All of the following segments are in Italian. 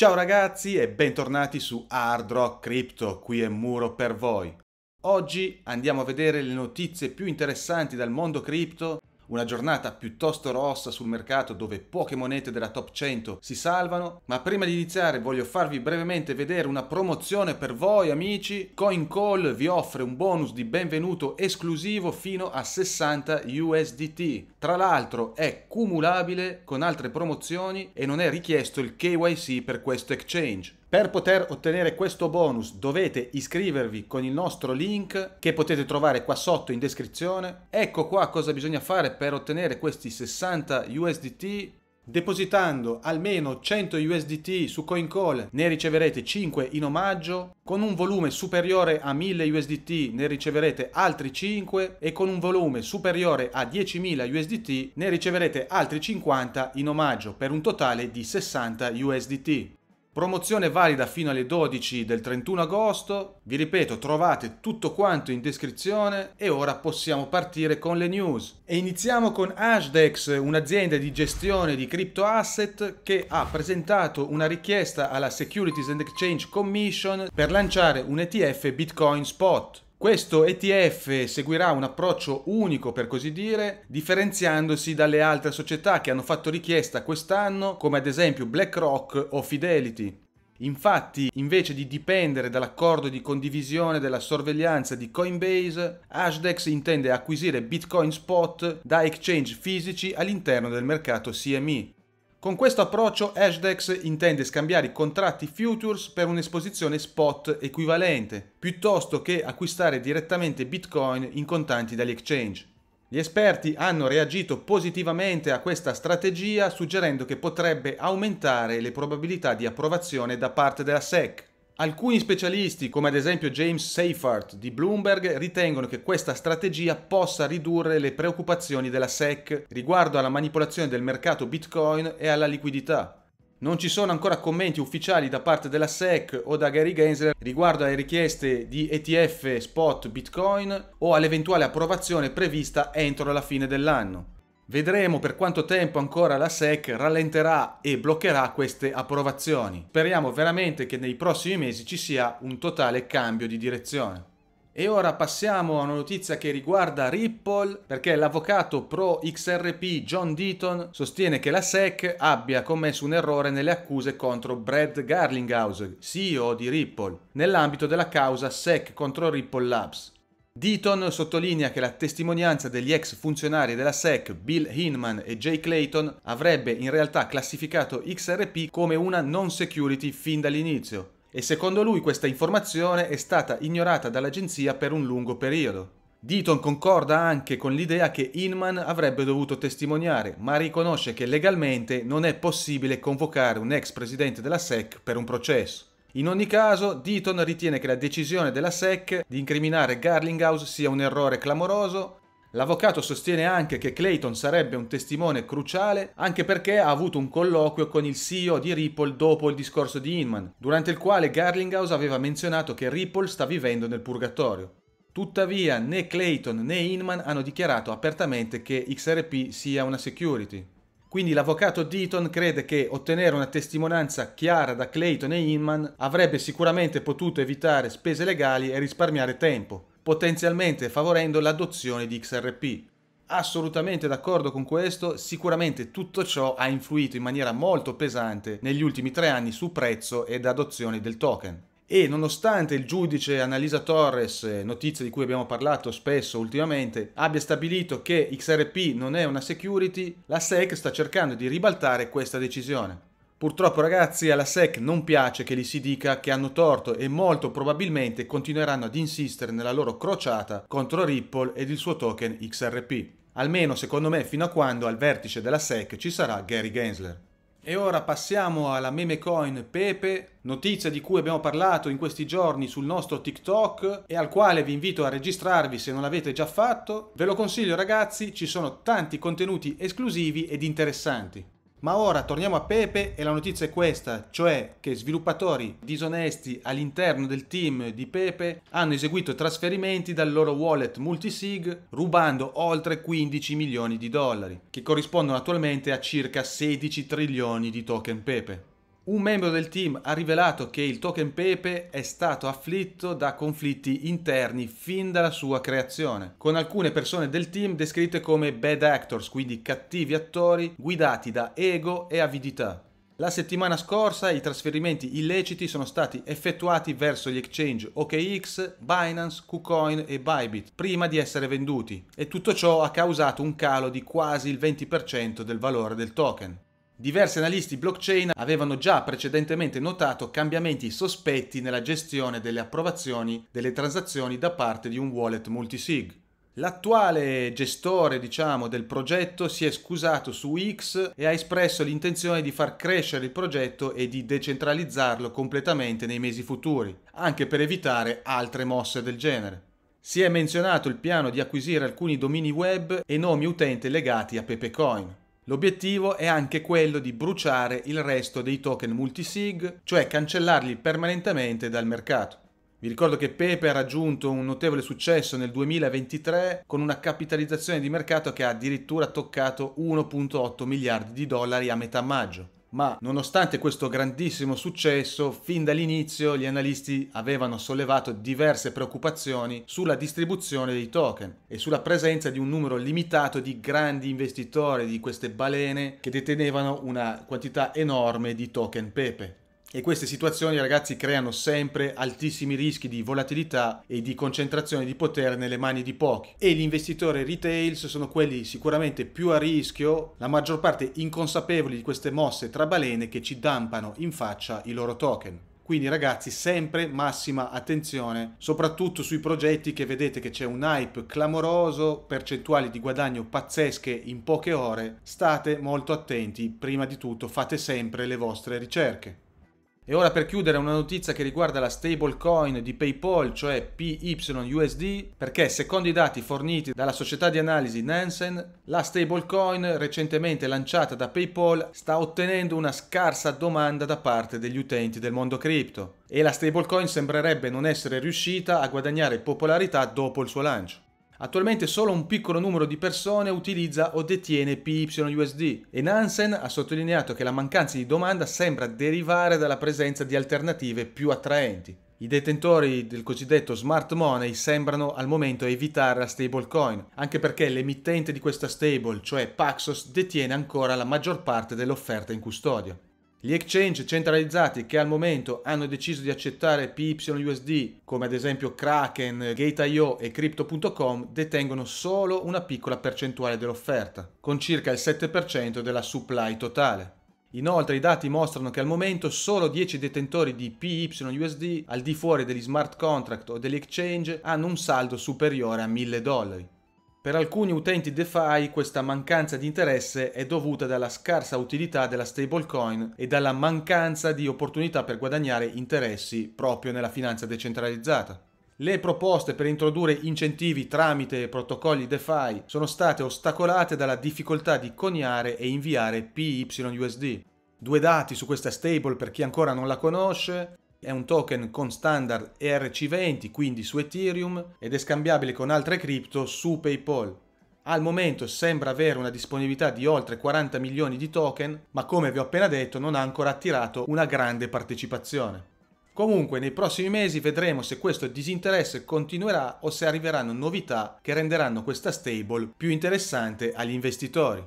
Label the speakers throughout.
Speaker 1: Ciao ragazzi e bentornati su Hard Rock Crypto, qui è Muro per voi. Oggi andiamo a vedere le notizie più interessanti dal mondo cripto una giornata piuttosto rossa sul mercato dove poche monete della top 100 si salvano, ma prima di iniziare voglio farvi brevemente vedere una promozione per voi amici. CoinCall vi offre un bonus di benvenuto esclusivo fino a 60 USDT. Tra l'altro è cumulabile con altre promozioni e non è richiesto il KYC per questo exchange. Per poter ottenere questo bonus dovete iscrivervi con il nostro link che potete trovare qua sotto in descrizione. Ecco qua cosa bisogna fare per ottenere questi 60 USDT. Depositando almeno 100 USDT su CoinCall ne riceverete 5 in omaggio, con un volume superiore a 1000 USDT ne riceverete altri 5 e con un volume superiore a 10.000 USDT ne riceverete altri 50 in omaggio per un totale di 60 USDT. Promozione valida fino alle 12 del 31 agosto. Vi ripeto, trovate tutto quanto in descrizione e ora possiamo partire con le news. E iniziamo con Ashdex, un'azienda di gestione di crypto asset che ha presentato una richiesta alla Securities and Exchange Commission per lanciare un ETF Bitcoin Spot. Questo ETF seguirà un approccio unico, per così dire, differenziandosi dalle altre società che hanno fatto richiesta quest'anno, come ad esempio BlackRock o Fidelity. Infatti, invece di dipendere dall'accordo di condivisione della sorveglianza di Coinbase, Ashdex intende acquisire Bitcoin Spot da exchange fisici all'interno del mercato CME. Con questo approccio Ashdex intende scambiare i contratti futures per un'esposizione spot equivalente, piuttosto che acquistare direttamente bitcoin in contanti dagli exchange. Gli esperti hanno reagito positivamente a questa strategia suggerendo che potrebbe aumentare le probabilità di approvazione da parte della SEC. Alcuni specialisti, come ad esempio James Seifert di Bloomberg, ritengono che questa strategia possa ridurre le preoccupazioni della SEC riguardo alla manipolazione del mercato Bitcoin e alla liquidità. Non ci sono ancora commenti ufficiali da parte della SEC o da Gary Gensler riguardo alle richieste di ETF spot Bitcoin o all'eventuale approvazione prevista entro la fine dell'anno. Vedremo per quanto tempo ancora la SEC rallenterà e bloccherà queste approvazioni. Speriamo veramente che nei prossimi mesi ci sia un totale cambio di direzione. E ora passiamo a una notizia che riguarda Ripple perché l'avvocato pro XRP John Deaton sostiene che la SEC abbia commesso un errore nelle accuse contro Brad Garlinghouse, CEO di Ripple, nell'ambito della causa SEC contro Ripple Labs. Deaton sottolinea che la testimonianza degli ex funzionari della SEC Bill Hinman e Jay Clayton avrebbe in realtà classificato XRP come una non security fin dall'inizio e secondo lui questa informazione è stata ignorata dall'agenzia per un lungo periodo. Deaton concorda anche con l'idea che Inman avrebbe dovuto testimoniare, ma riconosce che legalmente non è possibile convocare un ex presidente della SEC per un processo. In ogni caso, Deaton ritiene che la decisione della SEC di incriminare Garlinghouse sia un errore clamoroso. L'avvocato sostiene anche che Clayton sarebbe un testimone cruciale anche perché ha avuto un colloquio con il CEO di Ripple dopo il discorso di Inman, durante il quale Garlinghouse aveva menzionato che Ripple sta vivendo nel purgatorio. Tuttavia né Clayton né Inman hanno dichiarato apertamente che XRP sia una security. Quindi l'avvocato Deaton crede che ottenere una testimonianza chiara da Clayton e Inman avrebbe sicuramente potuto evitare spese legali e risparmiare tempo, potenzialmente favorendo l'adozione di XRP. Assolutamente d'accordo con questo, sicuramente tutto ciò ha influito in maniera molto pesante negli ultimi tre anni su prezzo ed adozione del token e nonostante il giudice Annalisa Torres, eh, notizia di cui abbiamo parlato spesso ultimamente, abbia stabilito che XRP non è una security, la SEC sta cercando di ribaltare questa decisione. Purtroppo ragazzi alla SEC non piace che gli si dica che hanno torto e molto probabilmente continueranno ad insistere nella loro crociata contro Ripple ed il suo token XRP. Almeno secondo me fino a quando al vertice della SEC ci sarà Gary Gensler. E ora passiamo alla meme coin Pepe, notizia di cui abbiamo parlato in questi giorni sul nostro TikTok e al quale vi invito a registrarvi se non l'avete già fatto. Ve lo consiglio ragazzi, ci sono tanti contenuti esclusivi ed interessanti. Ma ora torniamo a Pepe e la notizia è questa, cioè che sviluppatori disonesti all'interno del team di Pepe hanno eseguito trasferimenti dal loro wallet multisig rubando oltre 15 milioni di dollari, che corrispondono attualmente a circa 16 trilioni di token Pepe un membro del team ha rivelato che il token Pepe è stato afflitto da conflitti interni fin dalla sua creazione, con alcune persone del team descritte come bad actors, quindi cattivi attori guidati da ego e avidità. La settimana scorsa i trasferimenti illeciti sono stati effettuati verso gli exchange OKX, Binance, KuCoin e Bybit prima di essere venduti e tutto ciò ha causato un calo di quasi il 20% del valore del token. Diversi analisti blockchain avevano già precedentemente notato cambiamenti sospetti nella gestione delle approvazioni delle transazioni da parte di un wallet multisig. L'attuale gestore, diciamo, del progetto si è scusato su X e ha espresso l'intenzione di far crescere il progetto e di decentralizzarlo completamente nei mesi futuri, anche per evitare altre mosse del genere. Si è menzionato il piano di acquisire alcuni domini web e nomi utente legati a Pepecoin. L'obiettivo è anche quello di bruciare il resto dei token multisig, cioè cancellarli permanentemente dal mercato. Vi ricordo che Pepe ha raggiunto un notevole successo nel 2023 con una capitalizzazione di mercato che ha addirittura toccato 1.8 miliardi di dollari a metà maggio ma nonostante questo grandissimo successo, fin dall'inizio gli analisti avevano sollevato diverse preoccupazioni sulla distribuzione dei token e sulla presenza di un numero limitato di grandi investitori, di queste balene che detenevano una quantità enorme di token Pepe. E queste situazioni, ragazzi, creano sempre altissimi rischi di volatilità e di concentrazione di potere nelle mani di pochi. E gli investitori retail sono quelli sicuramente più a rischio, la maggior parte inconsapevoli di queste mosse trabalene che ci dampano in faccia i loro token. Quindi ragazzi sempre massima attenzione, soprattutto sui progetti che vedete che c'è un hype clamoroso, percentuali di guadagno pazzesche in poche ore, state molto attenti, prima di tutto fate sempre le vostre ricerche. E ora per chiudere una notizia che riguarda la stablecoin di PayPal, cioè PYUSD, perché secondo i dati forniti dalla società di analisi Nansen, la stablecoin recentemente lanciata da PayPal sta ottenendo una scarsa domanda da parte degli utenti del mondo cripto e la stablecoin sembrerebbe non essere riuscita a guadagnare popolarità dopo il suo lancio. Attualmente solo un piccolo numero di persone utilizza o detiene PYUSD e Nansen ha sottolineato che la mancanza di domanda sembra derivare dalla presenza di alternative più attraenti. I detentori del cosiddetto smart money sembrano al momento evitare la stablecoin, anche perché l'emittente di questa stable, cioè Paxos, detiene ancora la maggior parte dell'offerta in custodia. Gli exchange centralizzati che al momento hanno deciso di accettare PYUSD, come ad esempio Kraken, Gate.io e Crypto.com, detengono solo una piccola percentuale dell'offerta, con circa il 7% della supply totale. Inoltre i dati mostrano che al momento solo 10 detentori di PYUSD al di fuori degli smart contract o degli exchange hanno un saldo superiore a 1000 dollari. Per alcuni utenti DeFi questa mancanza di interesse è dovuta dalla scarsa utilità della stablecoin e dalla mancanza di opportunità per guadagnare interessi proprio nella finanza decentralizzata. Le proposte per introdurre incentivi tramite protocolli DeFi sono state ostacolate dalla difficoltà di coniare e inviare PYUSD. Due dati su questa stable per chi ancora non la conosce. È un token con standard ERC20, quindi su Ethereum, ed è scambiabile con altre cripto su PayPal. Al momento sembra avere una disponibilità di oltre 40 milioni di token, ma come vi ho appena detto non ha ancora attirato una grande partecipazione. Comunque nei prossimi mesi vedremo se questo disinteresse continuerà o se arriveranno novità che renderanno questa stable più interessante agli investitori.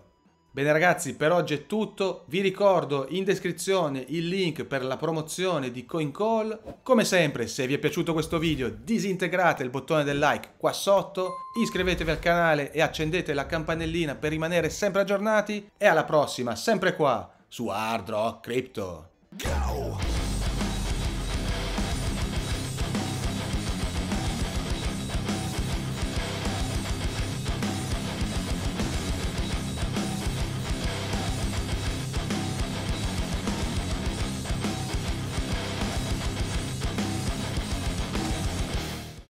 Speaker 1: Bene ragazzi, per oggi è tutto. Vi ricordo in descrizione il link per la promozione di CoinCall. Come sempre, se vi è piaciuto questo video, disintegrate il bottone del like qua sotto, iscrivetevi al canale e accendete la campanellina per rimanere sempre aggiornati e alla prossima, sempre qua, su Hard Rock Crypto. Go!